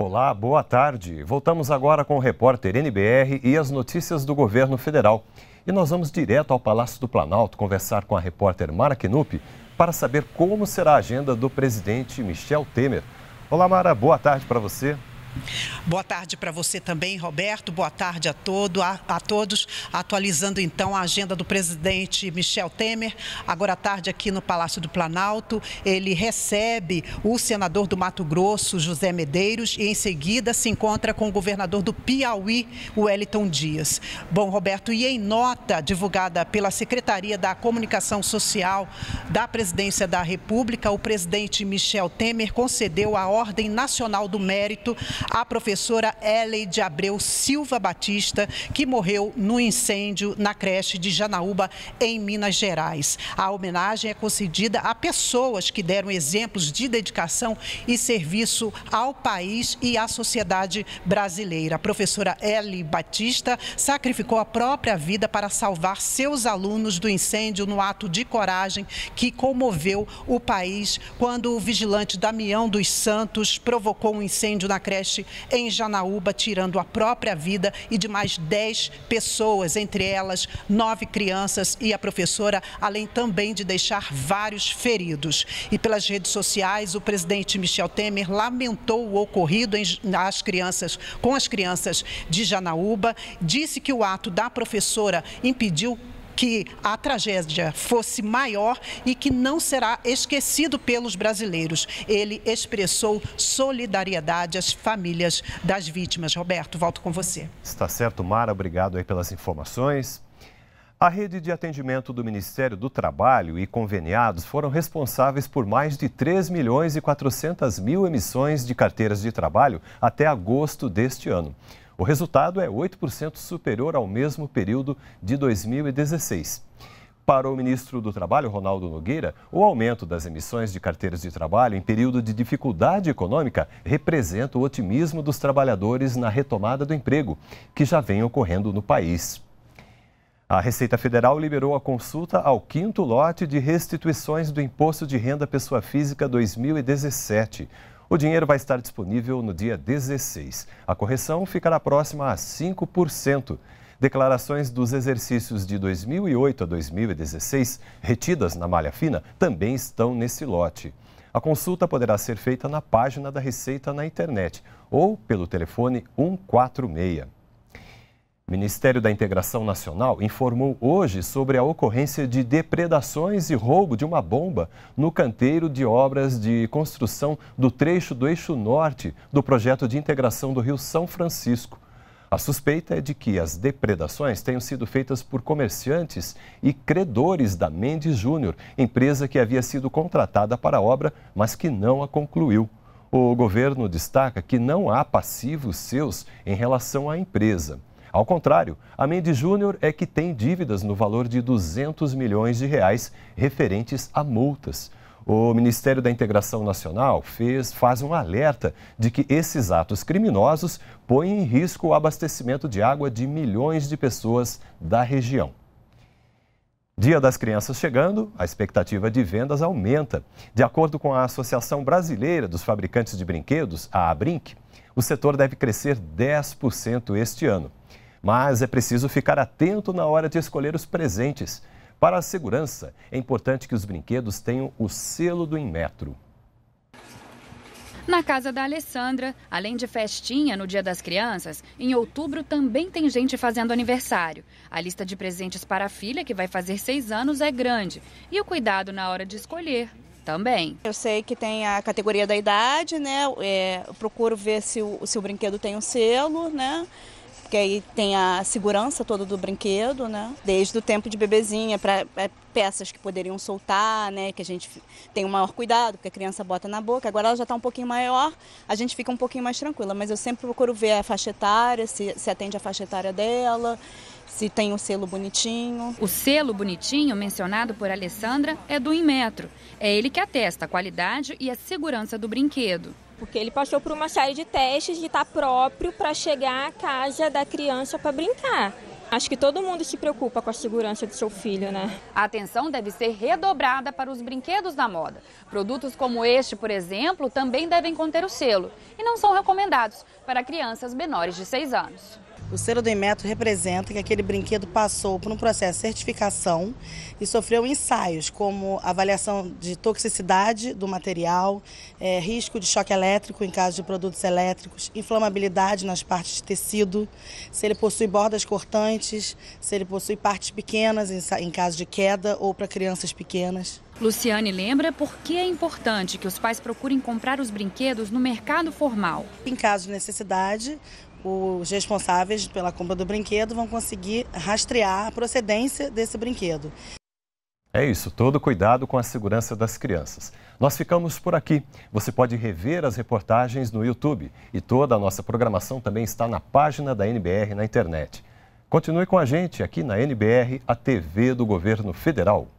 Olá, boa tarde. Voltamos agora com o repórter NBR e as notícias do governo federal. E nós vamos direto ao Palácio do Planalto conversar com a repórter Mara Kenup para saber como será a agenda do presidente Michel Temer. Olá, Mara, boa tarde para você. Boa tarde para você também, Roberto. Boa tarde a, todo, a, a, todos. Atualizando então a agenda do presidente Michel Temer. Agora à tarde, aqui no Palácio do Planalto, ele recebe o senador do Mato Grosso, José Medeiros, e em seguida se encontra com o governador do Piauí, Wellington Dias. Bom, Roberto, e em nota divulgada pela Secretaria da Comunicação Social da Presidência da República, o presidente Michel Temer concedeu a Ordem Nacional do Mérito a professora Elei de Abreu Silva Batista, que morreu no incêndio na creche de Janaúba, em Minas Gerais. A homenagem é concedida a pessoas que deram exemplos de dedicação e serviço ao país e à sociedade brasileira. A professora Ellie Batista sacrificou a própria vida para salvar seus alunos do incêndio no ato de coragem que comoveu o país quando o vigilante Damião dos Santos provocou um incêndio na creche em Janaúba, tirando a própria vida e de mais 10 pessoas, entre elas nove crianças e a professora, além também de deixar vários feridos. E pelas redes sociais, o presidente Michel Temer lamentou o ocorrido em, crianças, com as crianças de Janaúba, disse que o ato da professora impediu que a tragédia fosse maior e que não será esquecido pelos brasileiros. Ele expressou solidariedade às famílias das vítimas. Roberto, volto com você. Está certo, Mara. Obrigado aí pelas informações. A rede de atendimento do Ministério do Trabalho e conveniados foram responsáveis por mais de 3 milhões e 400 mil emissões de carteiras de trabalho até agosto deste ano. O resultado é 8% superior ao mesmo período de 2016. Para o ministro do Trabalho, Ronaldo Nogueira, o aumento das emissões de carteiras de trabalho em período de dificuldade econômica representa o otimismo dos trabalhadores na retomada do emprego, que já vem ocorrendo no país. A Receita Federal liberou a consulta ao quinto lote de restituições do Imposto de Renda Pessoa Física 2017. O dinheiro vai estar disponível no dia 16. A correção ficará próxima a 5%. Declarações dos exercícios de 2008 a 2016, retidas na malha fina, também estão nesse lote. A consulta poderá ser feita na página da Receita na internet ou pelo telefone 146. O Ministério da Integração Nacional informou hoje sobre a ocorrência de depredações e roubo de uma bomba no canteiro de obras de construção do trecho do eixo norte do projeto de integração do Rio São Francisco. A suspeita é de que as depredações tenham sido feitas por comerciantes e credores da Mendes Júnior, empresa que havia sido contratada para a obra, mas que não a concluiu. O governo destaca que não há passivos seus em relação à empresa. Ao contrário, a Mendes Júnior é que tem dívidas no valor de 200 milhões de reais referentes a multas. O Ministério da Integração Nacional fez, faz um alerta de que esses atos criminosos põem em risco o abastecimento de água de milhões de pessoas da região. Dia das Crianças chegando, a expectativa de vendas aumenta. De acordo com a Associação Brasileira dos Fabricantes de Brinquedos, a ABRINC, o setor deve crescer 10% este ano. Mas é preciso ficar atento na hora de escolher os presentes. Para a segurança, é importante que os brinquedos tenham o selo do Inmetro. Na casa da Alessandra, além de festinha no Dia das Crianças, em outubro também tem gente fazendo aniversário. A lista de presentes para a filha, que vai fazer seis anos, é grande. E o cuidado na hora de escolher também. Eu sei que tem a categoria da idade, né? É, procuro ver se o, se o brinquedo tem um selo, né? porque aí tem a segurança toda do brinquedo, né? Desde o tempo de bebezinha para é, peças que poderiam soltar, né? Que a gente tem um maior cuidado, porque a criança bota na boca. Agora ela já está um pouquinho maior, a gente fica um pouquinho mais tranquila. Mas eu sempre procuro ver a faixa etária, se, se atende a faixa etária dela se tem um selo bonitinho. O selo bonitinho mencionado por Alessandra é do Inmetro. É ele que atesta a qualidade e a segurança do brinquedo porque ele passou por uma série de testes de estar tá próprio para chegar à casa da criança para brincar. Acho que todo mundo se preocupa com a segurança do seu filho, né? A atenção deve ser redobrada para os brinquedos da moda. Produtos como este, por exemplo, também devem conter o selo e não são recomendados para crianças menores de 6 anos. O selo do Inmetro representa que aquele brinquedo passou por um processo de certificação e sofreu ensaios, como avaliação de toxicidade do material, é, risco de choque elétrico em caso de produtos elétricos, inflamabilidade nas partes de tecido, se ele possui bordas cortantes, se ele possui partes pequenas em, em caso de queda ou para crianças pequenas. Luciane lembra por que é importante que os pais procurem comprar os brinquedos no mercado formal. Em caso de necessidade, os responsáveis pela compra do brinquedo vão conseguir rastrear a procedência desse brinquedo. É isso, todo cuidado com a segurança das crianças. Nós ficamos por aqui. Você pode rever as reportagens no YouTube e toda a nossa programação também está na página da NBR na internet. Continue com a gente aqui na NBR, a TV do Governo Federal.